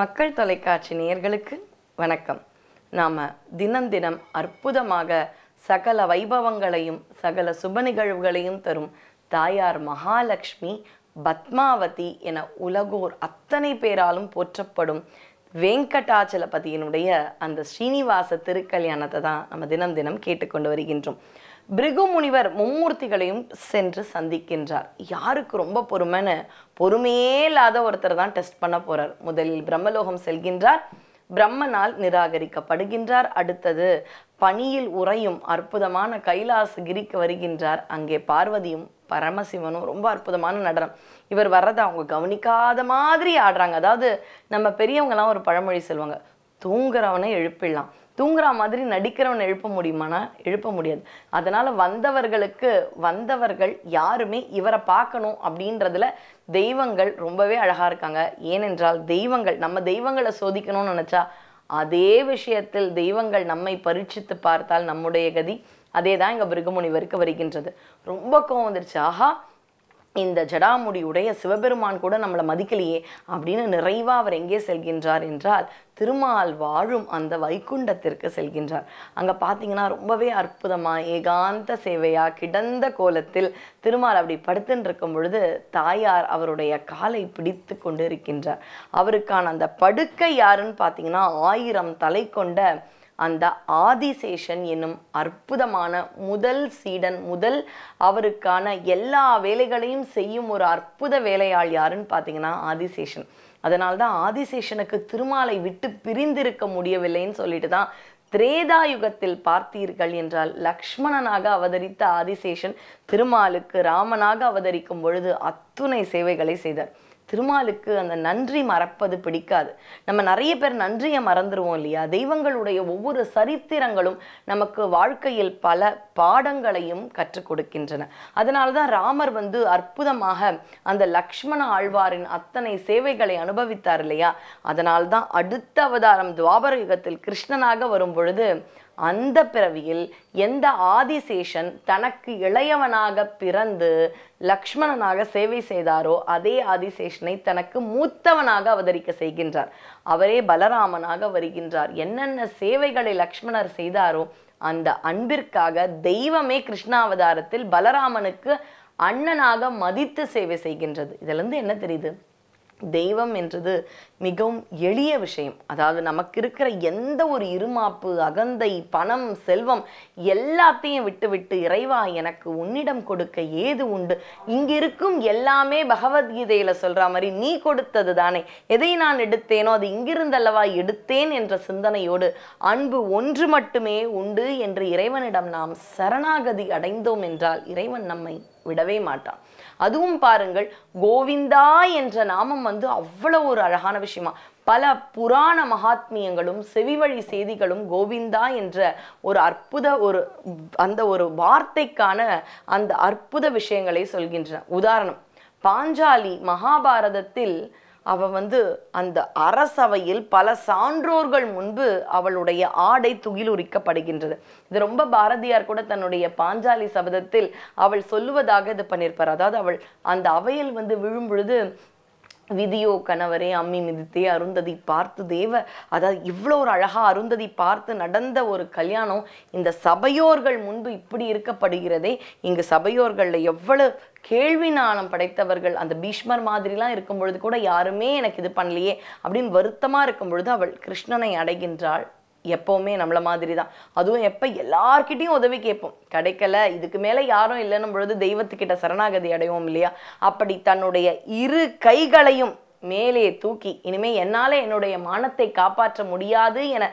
மக்கள் தொலைக்காட்சி நேயர்களுக்கு வணக்கம் நாம் தினம் தினம் அற்புதமாக சகல வைபவங்களையும் சகல சுப நிகழ்வுகளையும் தரும் தாயார் மகாலட்சுமி பத்மாவதி என உலகோர் அத்தனை பேராலும் போற்றப்படும் வெங்கடாச்சலபதியினுடைய அந்த ஸ்ரீனிவாச திருக்கல்யாணத்தை தான் நம்ம தினம் தினம் கேட்டுக்கொண்டு வருகின்றோம் பிரிகு முனிவர் மும்மூர்த்திகளையும் சென்று சந்திக்கின்றார் யாருக்கு ரொம்ப பொறுமைன்னு பொறுமையே இல்லாத ஒருத்தர் தான் டெஸ்ட் பண்ண போறார் முதலில் பிரம்மலோகம் செல்கின்றார் பிரம்மனால் நிராகரிக்கப்படுகின்றார் அடுத்தது பனியில் உறையும் அற்புதமான கைலாசகிரிக்கு வருகின்றார் அங்கே பார்வதியும் பரமசிவனும் ரொம்ப அற்புதமான நடனம் இவர் வர்றதை அவங்க கவனிக்காத மாதிரி ஆடுறாங்க அதாவது நம்ம பெரியவங்கலாம் ஒரு பழமொழி சொல்லுவாங்க தூங்குறவனை எழுப்பிடலாம் தூங்குற மாதிரி நடிக்கிறவன் எழுப்ப முடியுமானா எழுப்ப முடியாது அதனால் வந்தவர்களுக்கு வந்தவர்கள் யாருமே இவரை பார்க்கணும் அப்படின்றதுல தெய்வங்கள் ரொம்பவே அழகாக இருக்காங்க ஏனென்றால் தெய்வங்கள் நம்ம தெய்வங்களை சோதிக்கணும்னு நினச்சா அதே விஷயத்தில் தெய்வங்கள் நம்மை பரீட்சித்து பார்த்தால் நம்முடைய கதி அதே தான் இங்கே பிருகமுனிவருக்கு வருகின்றது ரொம்ப கோவம் வந்துருச்சு ஆஹா இந்த ஜடாமுடியுடைய சிவபெருமான் கூட நம்மளை மதிக்கலையே அப்படின்னு நிறைவாக அவர் எங்கே செல்கின்றார் என்றால் திருமால் வாழும் அந்த வைகுண்டத்திற்கு செல்கின்றார் அங்கே பார்த்தீங்கன்னா ரொம்பவே அற்புதமாக ஏகாந்த சேவையாக கிடந்த கோலத்தில் திருமால் அப்படி படுத்துன்னு பொழுது தாயார் அவருடைய காலை பிடித்து கொண்டு இருக்கின்றார் அவருக்கான அந்த படுக்கை யாருன்னு பார்த்தீங்கன்னா ஆயிரம் தலை கொண்ட அந்த ஆதிசேஷன் என்னும் அற்புதமான முதல் சீடன் முதல் அவருக்கான எல்லா வேலைகளையும் செய்யும் ஒரு அற்புத வேலையாள் யாருன்னு பார்த்தீங்கன்னா ஆதிசேஷன் அதனால்தான் ஆதிசேஷனுக்கு திருமாலை விட்டு பிரிந்திருக்க முடியவில்லைன்னு சொல்லிட்டு தான் திரேதா யுகத்தில் பார்த்தீர்கள் என்றால் லக்ஷ்மணனாக அவதரித்த ஆதிசேஷன் திருமாலுக்கு ராமனாக அவதரிக்கும் பொழுது அத்துணை சேவைகளை செய்தார் திருமாலுக்கு அந்த நன்றி மறப்பது பிடிக்காது நம்ம நிறைய பேர் நன்றியை மறந்துடுவோம் இல்லையா தெய்வங்களுடைய ஒவ்வொரு சரித்திரங்களும் நமக்கு வாழ்க்கையில் பல பாடங்களையும் கற்றுக் கொடுக்கின்றன அதனால தான் ராமர் வந்து அற்புதமாக அந்த லக்ஷ்மண ஆழ்வாரின் அத்தனை சேவைகளை அனுபவித்தார் இல்லையா அதனால்தான் அடுத்த அவதாரம் துவாபர யுகத்தில் கிருஷ்ணனாக வரும் பொழுது அந்த பிறவியில் எந்த ஆதிசேஷன் தனக்கு இளையவனாக பிறந்து லக்ஷ்மணனாக சேவை செய்தாரோ அதே ஆதிசேஷனை தனக்கு மூத்தவனாக அவதரிக்க செய்கின்றார் அவரே பலராமனாக வருகின்றார் என்னென்ன சேவைகளை லக்ஷ்மணர் செய்தாரோ அந்த அன்பிற்காக தெய்வமே கிருஷ்ணாவதாரத்தில் பலராமனுக்கு அண்ணனாக மதித்து சேவை செய்கின்றது இதிலிருந்து என்ன தெரியுது தெய்வம் என்றது மிகவும் எளிய விஷயம் அதாவது நமக்கு இருக்கிற எந்த ஒரு இருமாப்பு அகந்தை பணம் செல்வம் எல்லாத்தையும் விட்டுவிட்டு இறைவா எனக்கு உன்னிடம் கொடுக்க ஏது உண்டு இங்கிருக்கும் எல்லாமே பகவத்கீதையில சொல்ற மாதிரி நீ கொடுத்தது தானே எதை நான் எடுத்தேனோ அது இங்கிருந்தல்லவா எடுத்தேன் என்ற சிந்தனையோடு அன்பு ஒன்று மட்டுமே உண்டு என்று இறைவனிடம் நாம் சரணாகதி அடைந்தோம் என்றால் இறைவன் நம்மை விடவே மாட்டான் அதுவும் பாருங்கள் கோவிந்தா என்ற நாமம் வந்து அவ்வளோ ஒரு அழகான விஷயமா பல புராண மகாத்மியங்களும் செவிவழி செய்திகளும் கோவிந்தா என்ற ஒரு அற்புத ஒரு அந்த ஒரு வார்த்தைக்கான அந்த அற்புத விஷயங்களை சொல்கின்றன உதாரணம் பாஞ்சாலி மகாபாரதத்தில் அவள் வந்து அந்த அரசவையில் பல சான்றோர்கள் முன்பு அவளுடைய ஆடை துகிலுரிக்கப்படுகின்றது இது ரொம்ப பாரதியார் கூட தன்னுடைய பாஞ்சாலி சபதத்தில் அவள் சொல்லுவதாக இது பண்ணியிருப்பார் அதாவது அவள் அந்த அவையில் வந்து விழும் பொழுது விதியோ கணவரே அம்மி மிதித்தே அருந்ததி பார்த்து தேவ அதாவது இவ்வளோ ஒரு அழகாக அருந்ததி பார்த்து நடந்த ஒரு கல்யாணம் இந்த சபையோர்கள் முன்பு இப்படி இருக்கப்படுகிறதே இங்கு சபையோர்களில் எவ்வளவு கேள்வி நாணம் படைத்தவர்கள் அந்த பீஷ்மர் மாதிரிலாம் இருக்கும் பொழுது கூட யாருமே எனக்கு இது பண்ணலையே அப்படின்னு வருத்தமாக இருக்கும் பொழுது அவள் கிருஷ்ணனை அடைகின்றாள் எப்போவுமே நம்மள மாதிரி தான் அதுவும் எப்போ எல்லார்கிட்டேயும் உதவி கேட்போம் கிடைக்கல இதுக்கு மேலே யாரும் இல்லைன்னும் பொழுது தெய்வத்துக்கிட்ட சரணாகதி அடைவோம் இல்லையா அப்படி தன்னுடைய இரு கைகளையும் மேலே தூக்கி இனிமே என்னால் என்னுடைய மானத்தை காப்பாற்ற முடியாது என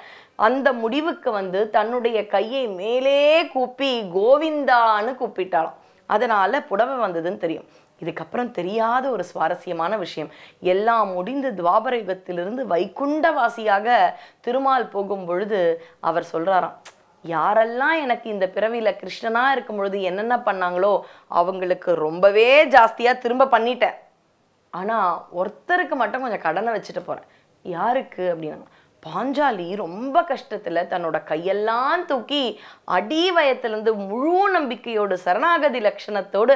அந்த முடிவுக்கு வந்து தன்னுடைய கையை மேலே கூப்பி கோவிந்தான்னு கூப்பிட்டாலும் அதனால புடவை வந்ததுன்னு தெரியும் இதுக்கப்புறம் தெரியாத ஒரு சுவாரஸ்யமான விஷயம் எல்லாம் முடிந்து துவாபர யுகத்திலிருந்து வைகுண்டவாசியாக திருமால் போகும் பொழுது அவர் சொல்கிறாராம் யாரெல்லாம் எனக்கு இந்த பிறவியில் கிருஷ்ணனாக இருக்கும் பொழுது என்னென்ன பண்ணாங்களோ அவங்களுக்கு ரொம்பவே ஜாஸ்தியாக திரும்ப பண்ணிட்டேன் ஆனால் ஒருத்தருக்கு மட்டும் கொஞ்சம் கடனை வச்சுட்டு போகிறேன் யாருக்கு அப்படின்னா பாஞ்சாலி ரொம்ப கஷ்டத்தில் தன்னோட கையெல்லாம் தூக்கி அடி முழு நம்பிக்கையோடு சரணாகதி லட்சணத்தோடு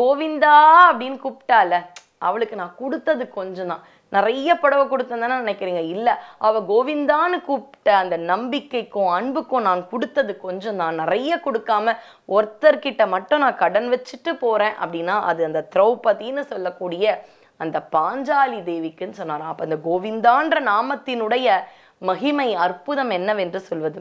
கோவிந்தா அப்படின்னு கூப்பிட்டால அவளுக்கு நான் கொடுத்தது கொஞ்சம் தான் நிறைய புடவை கொடுத்தேன் தானே நினைக்கிறீங்க இல்லை அவள் கோவிந்தான்னு கூப்பிட்ட அந்த நம்பிக்கைக்கும் அன்புக்கும் நான் கொடுத்தது கொஞ்சம் தான் நிறைய கொடுக்காம ஒருத்தர்கிட்ட மட்டும் நான் கடன் வச்சுட்டு போகிறேன் அப்படின்னா அது அந்த திரௌபதின்னு சொல்லக்கூடிய அந்த பாஞ்சாலி தேவிக்குன்னு சொன்னாராம் அப்போ அந்த கோவிந்தான்ற நாமத்தினுடைய மகிமை அற்புதம் என்னவென்று சொல்வது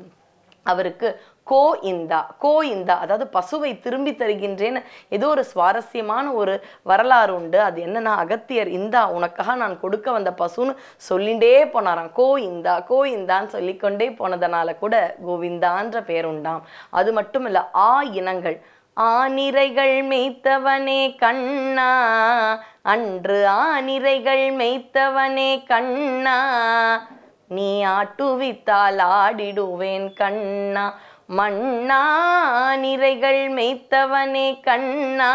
அவருக்கு கோ இந்தா கோ இந்தா அதாவது பசுவை திரும்பி தருகின்றேன்னு ஏதோ ஒரு சுவாரஸ்யமான ஒரு வரலாறு உண்டு அது என்னன்னா அகத்தியர் இந்தா உனக்காக நான் கொடுக்க வந்த பசுன்னு சொல்லிண்டே போனாராம் கோ இந்தா கோ இந்தான்னு சொல்லிக்கொண்டே போனதனால கூட கோவிந்தான்ற பேருண்டாம் உண்டாம் அது மட்டும் இல்லை ஆ இனங்கள் ஆனிரைகள் மெய்த்தவனே கண்ணா அன்று ஆனிரைகள் மெய்த்தவனே கண்ணா நீ ஆட்டுவித்தால் ஆடிடுவேன் கண்ணா மண்ணா நிறைகள் மெய்த்தவனே கண்ணா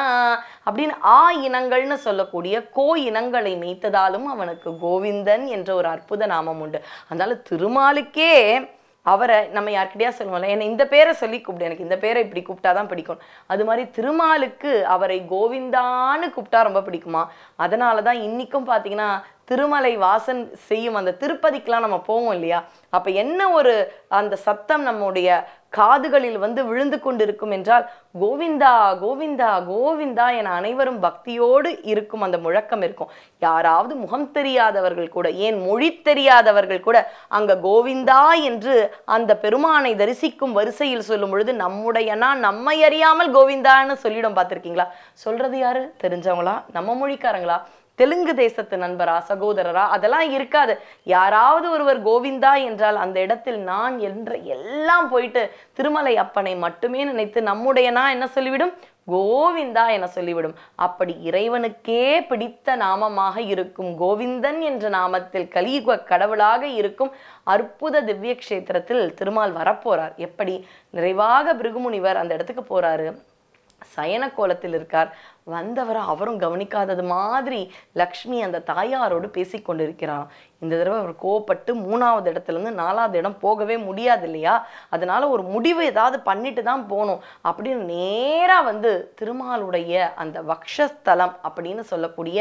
அப்படின்னு ஆ இனங்கள்னு சொல்லக்கூடிய கோ இனங்களை மெய்த்ததாலும் அவனுக்கு கோவிந்தன் என்ற ஒரு அற்புத நாமம் உண்டு அதனால திருமாலுக்கே அவரை நம்ம யார்கிட்டயா சொல்லுவோம்ல என்னை இந்த பேரை சொல்லி கூப்பிடு எனக்கு இந்த பேரை இப்படி கூப்பிட்டாதான் பிடிக்கும் அது மாதிரி திருமாலுக்கு அவரை கோவிந்தான்னு கூப்பிட்டா ரொம்ப பிடிக்குமா அதனால தான் இன்றைக்கும் பார்த்தீங்கன்னா திருமலை வாசன் செய்யும் அந்த திருப்பதிக்கெலாம் நம்ம போவோம் இல்லையா அப்போ என்ன ஒரு அந்த சத்தம் நம்முடைய காதுகளில் வந்து விழுந்து கொண்டிருக்கும் என்றால் கோவிந்தா கோவிந்தா கோவிந்தா என அனைவரும் பக்தியோடு இருக்கும் அந்த முழக்கம் இருக்கும் யாராவது முகம் தெரியாதவர்கள் கூட ஏன் மொழி தெரியாதவர்கள் கூட அங்க கோவிந்தா என்று அந்த பெருமானை தரிசிக்கும் வரிசையில் சொல்லும் பொழுது நம்முடையனா நம்மை அறியாமல் கோவிந்தான்னு சொல்லிடும் பார்த்துருக்கீங்களா சொல்றது யாரு தெரிஞ்சவங்களா நம்ம மொழிக்காரங்களா தெலுங்கு தேசத்து நண்பரா சகோதரரா அதெல்லாம் இருக்காது யாராவது ஒருவர் கோவிந்தா என்றால் அந்த இடத்தில் நான் என்ற எல்லாம் போயிட்டு திருமலை அப்பனை மட்டுமே நினைத்து நம்முடையனா என்ன சொல்லிவிடும் கோவிந்தா என சொல்லிவிடும் அப்படி இறைவனுக்கே பிடித்த நாமமாக இருக்கும் கோவிந்தன் என்ற நாமத்தில் கலியுக கடவுளாக இருக்கும் அற்புத திவ்ய கஷேத்திரத்தில் திருமால் வரப்போறார் எப்படி நிறைவாக பிருகுமுனிவர் அந்த இடத்துக்கு போறாரு சயன கோலத்தில் இருக்கார் வந்தவரை அவரும் கவனிக்காதது மாதிரி லக்ஷ்மி அந்த தாயாரோடு பேசி கொண்டிருக்கிறாராம் இந்த தடவை அவர் கோவப்பட்டு மூணாவது இடத்துலேருந்து நாலாவது இடம் போகவே முடியாது இல்லையா அதனால் ஒரு முடிவு ஏதாவது பண்ணிட்டு தான் போகணும் அப்படின்னு நேராக வந்து திருமாலுடைய அந்த வக்ஷஸ்தலம் அப்படின்னு சொல்லக்கூடிய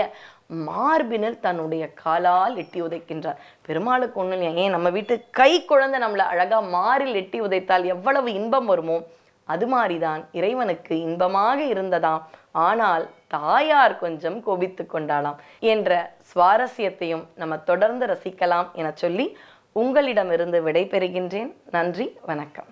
மார்பினில் தன்னுடைய காலால் எட்டி உதைக்கின்றார் பெருமாளுக்கு ஒன்றும் இல்லையா ஏன் நம்ம வீட்டு கை குழந்தை நம்மளை அழகாக மாறில் எட்டி உதைத்தால் எவ்வளவு இன்பம் வருமோ அது மாதிரிதான் இறைவனுக்கு இன்பமாக இருந்ததாம் ஆனால் தாயார் கொஞ்சம் கோபித்து கொண்டாளாம் என்ற சுவாரஸ்யத்தையும் நம்ம தொடர்ந்து ரசிக்கலாம் என சொல்லி உங்களிடமிருந்து விடைபெறுகின்றேன் நன்றி வணக்கம்